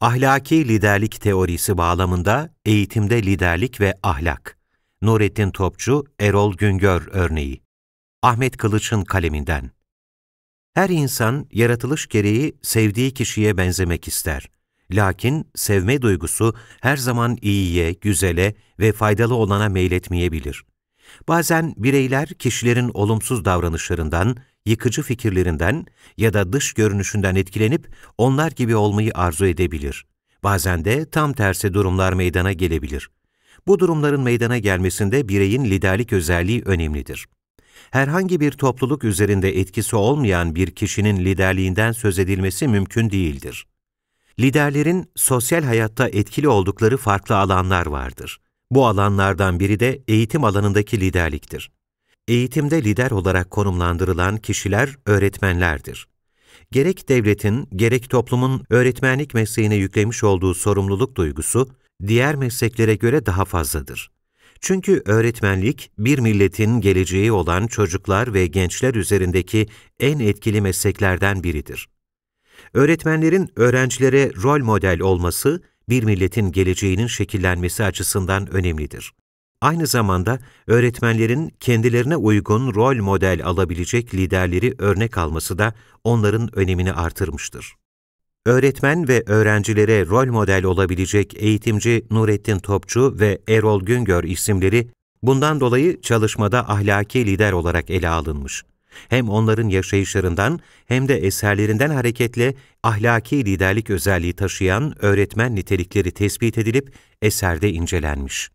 Ahlaki liderlik teorisi bağlamında eğitimde liderlik ve ahlak. Nurettin Topçu, Erol Güngör örneği. Ahmet Kılıç'ın kaleminden. Her insan yaratılış gereği sevdiği kişiye benzemek ister. Lakin sevme duygusu her zaman iyiye, güzele ve faydalı olana meyletmeyebilir. Bazen bireyler kişilerin olumsuz davranışlarından, yıkıcı fikirlerinden ya da dış görünüşünden etkilenip onlar gibi olmayı arzu edebilir. Bazen de tam tersi durumlar meydana gelebilir. Bu durumların meydana gelmesinde bireyin liderlik özelliği önemlidir. Herhangi bir topluluk üzerinde etkisi olmayan bir kişinin liderliğinden söz edilmesi mümkün değildir. Liderlerin sosyal hayatta etkili oldukları farklı alanlar vardır. Bu alanlardan biri de eğitim alanındaki liderliktir. Eğitimde lider olarak konumlandırılan kişiler öğretmenlerdir. Gerek devletin, gerek toplumun öğretmenlik mesleğine yüklemiş olduğu sorumluluk duygusu, diğer mesleklere göre daha fazladır. Çünkü öğretmenlik, bir milletin geleceği olan çocuklar ve gençler üzerindeki en etkili mesleklerden biridir. Öğretmenlerin öğrencilere rol model olması, bir milletin geleceğinin şekillenmesi açısından önemlidir. Aynı zamanda öğretmenlerin kendilerine uygun rol model alabilecek liderleri örnek alması da onların önemini artırmıştır. Öğretmen ve öğrencilere rol model olabilecek eğitimci Nurettin Topçu ve Erol Güngör isimleri bundan dolayı çalışmada ahlaki lider olarak ele alınmış. Hem onların yaşayışlarından hem de eserlerinden hareketle ahlaki liderlik özelliği taşıyan öğretmen nitelikleri tespit edilip eserde incelenmiş.